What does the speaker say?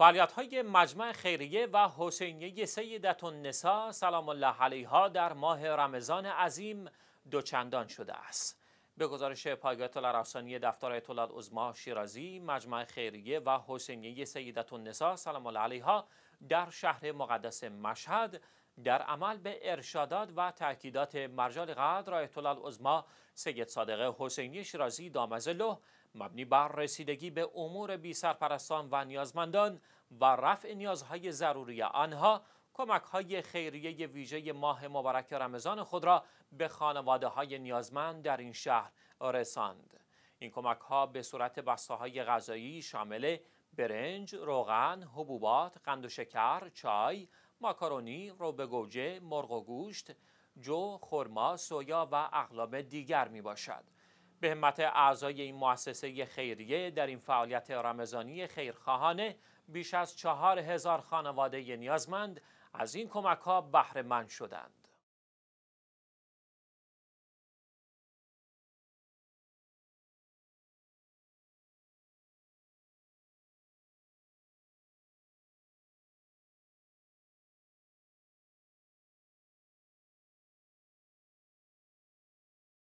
فعالیت های مجمع خیریه و حسینیه سیدت النساء سلام الله علیها در ماه رمضان عظیم دوچندان شده است. به گزارش پایگاه رسانی دفتر آیت الله شیرازی مجمع خیریه و حسینیه سیدت النسا سلام الله علیها در شهر مقدس مشهد در عمل به ارشادات و تاکیدات مرجال قدر آیت الله سید صادق حسینی شیرازی دامزلو مبنی بر رسیدگی به امور بی سرپرستان و نیازمندان و رفع نیازهای ضروری آنها کمک های خیریه ویژه ماه مبارک رمضان خود را به خانواده های نیازمند در این شهر رساند. این کمک ها به صورت بسته های غذایی شامل برنج، روغن، حبوبات، قند و شکر، چای، ماکارونی، روبه گوجه، مرغ و گوشت، جو، خرما، سویا و اقلام دیگر می باشد. به همت اعضای این مؤسسه خیریه در این فعالیت رمضانی خیرخواهانه بیش از چهار هزار خانواده نیازمند از این کمک ها بهره مند شدند.